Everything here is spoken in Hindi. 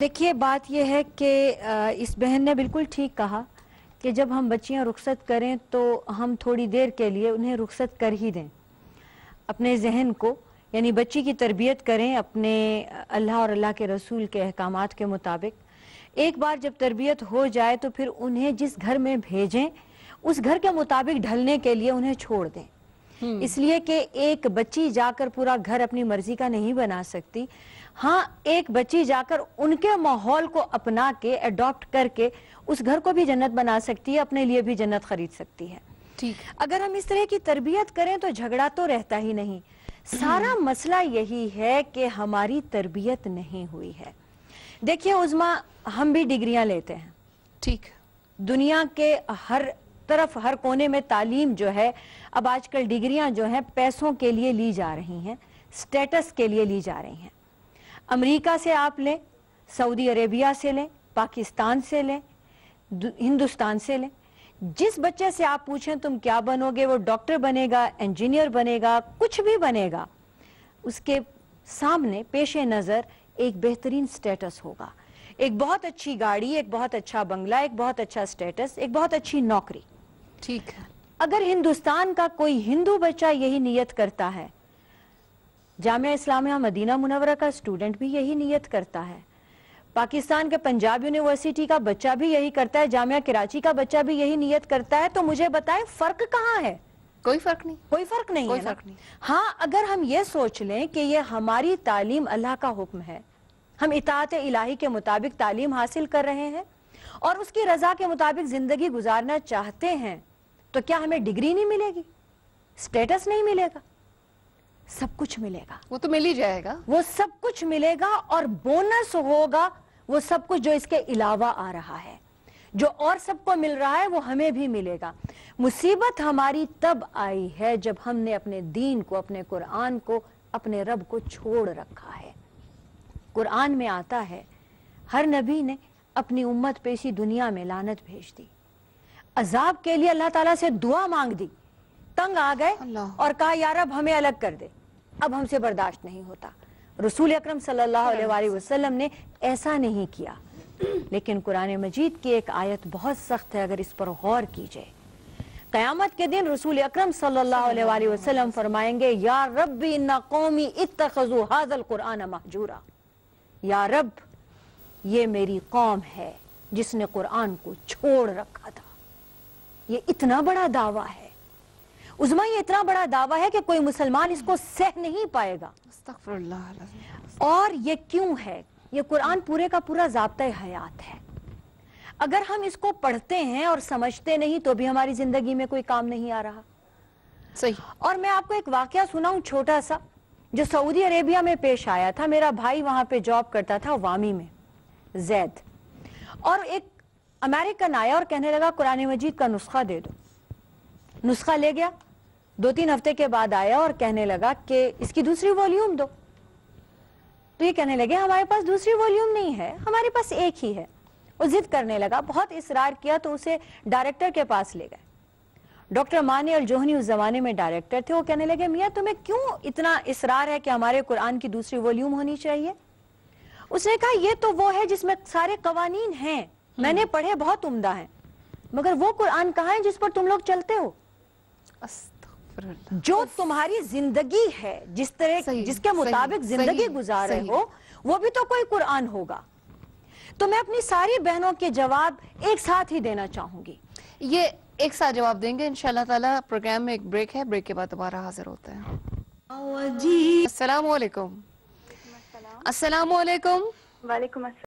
देखिए बात यह है कि इस बहन ने बिल्कुल ठीक कहा कि जब हम बच्चियां रुखसत करें तो हम थोड़ी देर के लिए उन्हें रुखसत कर ही दें अपने जहन को यानी बच्ची की तरबियत करें अपने अल्लाह और अल्लाह के रसूल के अहकाम के मुताबिक एक बार जब तरबियत हो जाए तो फिर उन्हें जिस घर में भेजें उस घर के मुताबिक ढलने के लिए उन्हें छोड़ दें हम्म। इसलिए कि एक बच्ची जाकर पूरा घर अपनी मर्जी का नहीं बना सकती हाँ एक बच्ची जाकर उनके माहौल को अपना के अडॉप्ट करके उस घर को भी जन्नत बना सकती है अपने लिए भी जन्नत खरीद सकती है ठीक अगर हम इस तरह की तरबियत करें तो झगड़ा तो रहता ही नहीं सारा हम्म। मसला यही है कि हमारी तरबियत नहीं हुई है देखिए उजमा हम भी डिग्रियां लेते हैं ठीक दुनिया के हर तरफ हर कोने में तालीम जो है अब आजकल डिग्रियां जो हैं पैसों के लिए ली जा रही हैं स्टेटस के लिए ली जा रही हैं अमेरिका से आप लें सऊदी अरेबिया से लें पाकिस्तान से लें हिंदुस्तान से लें जिस बच्चे से आप पूछें तुम क्या बनोगे वो डॉक्टर बनेगा इंजीनियर बनेगा कुछ भी बनेगा उसके सामने पेश नज़र एक बेहतरीन स्टेटस होगा एक बहुत अच्छी गाड़ी एक बहुत अच्छा बंगला एक बहुत अच्छा स्टेटस एक बहुत अच्छी नौकरी ठीक है अगर हिंदुस्तान का कोई हिंदू बच्चा यही नियत करता है जामिया इस्लामिया मदीना मुनवरा का स्टूडेंट भी यही नीयत करता है पाकिस्तान के पंजाब यूनिवर्सिटी का बच्चा भी यही करता है जामिया कराची का बच्चा भी यही नीयत करता है तो मुझे बताएं फर्क कहाँ है कोई फर्क नहीं कोई फर्क नहीं कोई फर्क नहीं हाँ अगर हम ये सोच लें कि ये हमारी तालीम अल्लाह का हुक्म है हम इतात इलाही के मुताबिक तालीम हासिल कर रहे हैं और उसकी रजा के मुताबिक जिंदगी गुजारना चाहते हैं तो क्या हमें डिग्री नहीं मिलेगी स्टेटस नहीं मिलेगा सब कुछ मिलेगा वो तो मिल ही जाएगा वो सब कुछ मिलेगा और बोनस होगा वो सब कुछ जो इसके अलावा आ रहा है जो और सबको मिल रहा है वो हमें भी मिलेगा मुसीबत हमारी तब आई है जब हमने अपने दीन को अपने कुरान को अपने रब को छोड़ रखा है कुरान में आता है हर नबी ने अपनी उम्मत पे इसी दुनिया में लानत भेज दी अजाब के लिए अल्लाह ताला से दुआ मांग दी तंग आ गए और कहा यार अब हमें अलग कर दे अब हमसे बर्दाश्त नहीं होता रसूल अक्रम सलाम ने ऐसा नहीं किया लेकिन कुरान मजीद की एक आयत बहुत सख्त है अगर इस पर गौर की जाए क़यामत के दिन रसूल अक्रम वसल्लम फरमाएंगे या रब इन्ना कौमी इतखजू हाजल कुरान महजूरा या रब ये मेरी कौम है जिसने कुरान को छोड़ रखा था ये इतना बड़ा दावा है उजमा ये इतना बड़ा दावा है कि कोई मुसलमान इसको सह नहीं पाएगा और ये क्यों है ये कुरान पूरे का पूरा जबता हयात है अगर हम इसको पढ़ते हैं और समझते नहीं तो भी हमारी जिंदगी में कोई काम नहीं आ रहा सही और मैं आपको एक वाक्य सुनाऊ छोटा सा जो सऊदी अरेबिया में पेश आया था मेरा भाई वहां पे जॉब करता था वामी में जैद और एक अमेरिकन आया और कहने लगा कुरान मजीद का नुस्खा दे दो नुस्खा ले गया दो तीन हफ्ते के बाद आया और कहने लगा कि इसकी दूसरी वॉल्यूम दो तो ये कहने लगे हमारे पास दूसरी वॉल्यूम नहीं है हमारे पास एक ही है वो जिद करने लगा बहुत इसरार किया तो उसे डायरेक्टर के पास ले गए डॉक्टर माने अल जोहनी उस जमाने में डायरेक्टर थे वो कहने लगे मियाँ तुम्हें क्यों इतना इसरार है कि हमारे कुरान की दूसरी वॉल्यूम होनी चाहिए उसने कहा यह तो वो है जिसमें सारे कवानीन हैं मैंने हम्म। पढ़े बहुत उमदा हैं मगर वो कुरान कहा है जिस पर तुम लोग चलते हो जो तुम्हारी जिंदगी है जिस तरह जिसके मुताबिक जिंदगी गुजार रहे हो वो भी तो कोई कुरान होगा तो मैं अपनी सारी बहनों के जवाब एक साथ ही देना चाहूंगी ये एक साथ जवाब देंगे इन ताला प्रोग्राम में एक ब्रेक है ब्रेक के बाद दोबारा हाजिर होता है असलाकुम असलाकुम वाले